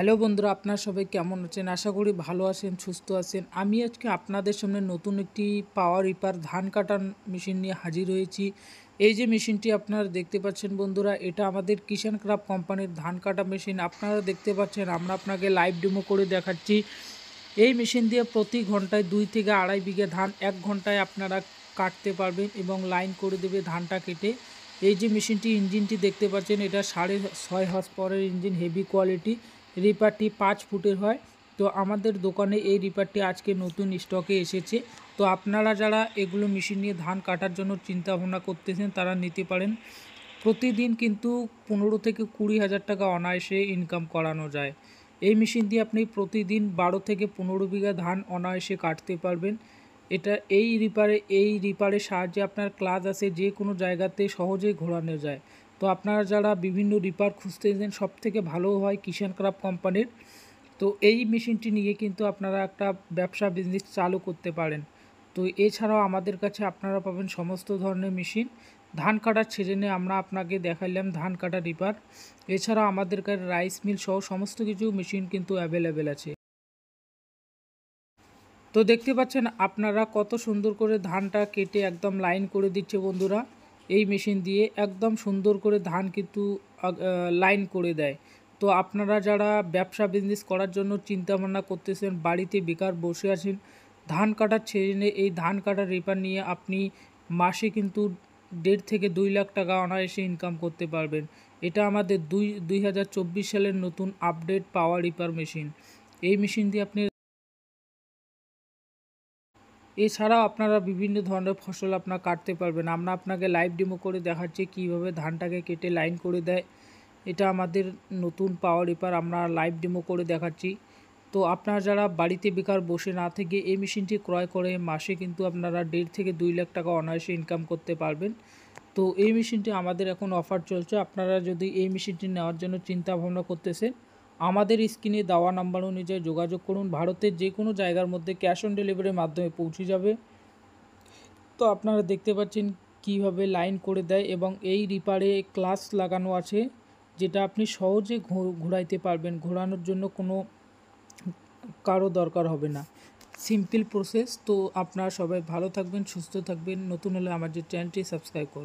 hello বন্ধুরা আপনার সবাই কেমন আছেন আশা করি ভালো আছেন সুস্থ আছেন আমি আজকে আপনাদের সামনে নতুন একটি পাওয়ার রিপার ধান কাটার মেশিন নিয়ে হাজির হয়েছি এই যে মেশিনটি আপনারা দেখতে পাচ্ছেন বন্ধুরা এটা আমাদের কিষান ক্রাফ কোম্পানির ধান কাটা মেশিন আপনারা দেখতে পাচ্ছেন আমরা আপনাকে লাইভ ডেমো করে দেখাচ্ছি এই মেশিন দিয়ে প্রতি ঘন্টায় দুই থেকে আড়াই বিঘে ধান এক ঘন্টায় আপনারা কাটতে পারবেন এবং লাইন করে দেবে ধানটা কেটে এই যে মেশিনটি ইঞ্জিনটি দেখতে পাচ্ছেন এটা সাড়ে ছয় হর্স পরের ইঞ্জিন হেভি কোয়ালিটি রিপারটি পাঁচ ফুটের হয় তো আমাদের দোকানে এই রিপারটি আজকে নতুন স্টকে এসেছে তো আপনারা যারা এগুলো মেশিন নিয়ে ধান কাটার জন্য চিন্তা ভাবনা করতেছেন তারা নিতে পারেন প্রতিদিন কিন্তু পনেরো থেকে কুড়ি হাজার টাকা অনায়াসে ইনকাম করানো যায় এই মেশিন দিয়ে আপনি প্রতিদিন বারো থেকে পনেরো বিঘা ধান অনায়াসে কাটতে পারবেন এটা এই রিপারে এই রিপারের সাহায্যে আপনার ক্লাস আছে যে কোনো জায়গাতে সহজেই ঘোরানো যায় তো আপনারা যারা বিভিন্ন রিপার খুঁজতেছেন সব থেকে ভালো হয় কিষান ক্রাফ্ট কোম্পানির তো এই মেশিনটি নিয়ে কিন্তু আপনারা একটা ব্যবসা বিজনেস চালু করতে পারেন তো এছাড়াও আমাদের কাছে আপনারা পাবেন সমস্ত ধরনের মেশিন ধান কাটার ছেড়ে নিয়ে আমরা আপনাকে দেখাইলাম ধান কাটা রিপার এছাড়াও আমাদের কাছে রাইস মিল সহ সমস্ত কিছু মেশিন কিন্তু অ্যাভেলেবেল আছে তো দেখতে পাচ্ছেন আপনারা কত সুন্দর করে ধানটা কেটে একদম লাইন করে দিচ্ছে বন্ধুরা এই মেশিন দিয়ে একদম সুন্দর করে ধান কিন্তু লাইন করে দেয় তো আপনারা যারা ব্যবসা বিজনেস করার জন্য চিন্তা ভাবনা করতেছেন বাড়িতে বেকার বসে আছেন ধান কাটার ছেড়ে এই ধান কাটার রিপার নিয়ে আপনি মাসে কিন্তু দেড় থেকে দুই লাখ টাকা অনায়াসে ইনকাম করতে পারবেন এটা আমাদের দুই দুই সালের নতুন আপডেট পাওয়ার রিপার মেশিন এই মেশিন দিয়ে আপনি এছাড়াও আপনারা বিভিন্ন ধরনের ফসল আপনার কাটতে পারবেন আমরা আপনাকে লাইভ ডেমো করে দেখাচ্ছি কীভাবে ধানটাকে কেটে লাইন করে দেয় এটা আমাদের নতুন পাওয়ার এপার আমরা লাইভ ডেমো করে দেখাচ্ছি তো আপনারা যারা বাড়িতে বেকার বসে না থেকে এই মেশিনটি ক্রয় করে মাসে কিন্তু আপনারা দেড় থেকে দুই লাখ টাকা অনায়াসে ইনকাম করতে পারবেন তো এই মেশিনটি আমাদের এখন অফার চলছে আপনারা যদি এই মেশিনটি নেওয়ার জন্য চিন্তা ভাবনা করতেছেন আমাদের স্ক্রিনে দেওয়া নাম্বার অনুযায়ী যোগাযোগ করুন ভারতের যে কোনো জায়গার মধ্যে ক্যাশ অন ডেলিভারির মাধ্যমে পৌঁছে যাবে তো আপনারা দেখতে পাচ্ছেন কিভাবে লাইন করে দেয় এবং এই রিপারে ক্লাস লাগানো আছে যেটা আপনি সহজে ঘোরাইতে পারবেন ঘোরানোর জন্য কোনো কারো দরকার হবে না সিম্পল প্রসেস তো আপনারা সবাই ভালো থাকবেন সুস্থ থাকবেন নতুন হলে আমার যে চ্যানেলটি সাবস্ক্রাইব করুন